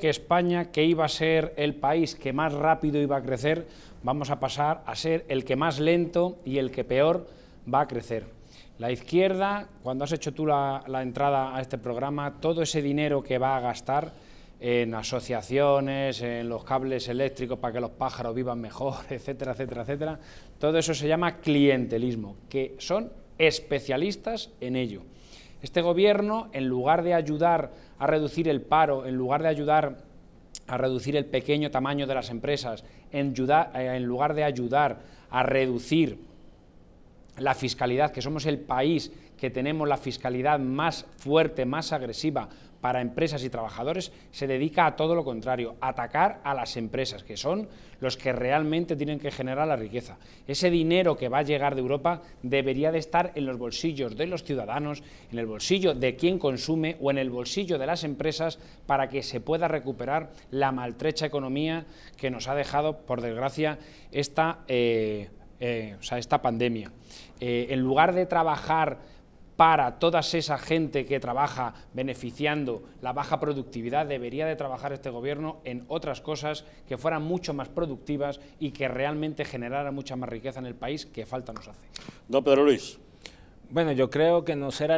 que España, que iba a ser el país que más rápido iba a crecer, vamos a pasar a ser el que más lento y el que peor va a crecer. La izquierda, cuando has hecho tú la, la entrada a este programa, todo ese dinero que va a gastar en asociaciones, en los cables eléctricos para que los pájaros vivan mejor, etcétera, etcétera, etcétera, todo eso se llama clientelismo, que son especialistas en ello. Este gobierno, en lugar de ayudar a reducir el paro, en lugar de ayudar a reducir el pequeño tamaño de las empresas, en, eh, lugar de ayudar a reducir la fiscalidad, que somos el país que tenemos la fiscalidad más fuerte, más agresiva, para empresas y trabajadores se dedica a todo lo contrario, a atacar a las empresas, que son los que realmente tienen que generar la riqueza. Ese dinero que va a llegar de Europa debería de estar en los bolsillos de los ciudadanos, en el bolsillo de quien consume o en el bolsillo de las empresas para que se pueda recuperar la maltrecha economía que nos ha dejado, por desgracia, esta, eh, eh, o sea, esta pandemia. Eh, en lugar de trabajar para toda esa gente que trabaja beneficiando la baja productividad, debería de trabajar este gobierno en otras cosas que fueran mucho más productivas y que realmente generaran mucha más riqueza en el país que falta nos hace. Pedro Luis. Bueno, yo creo que no será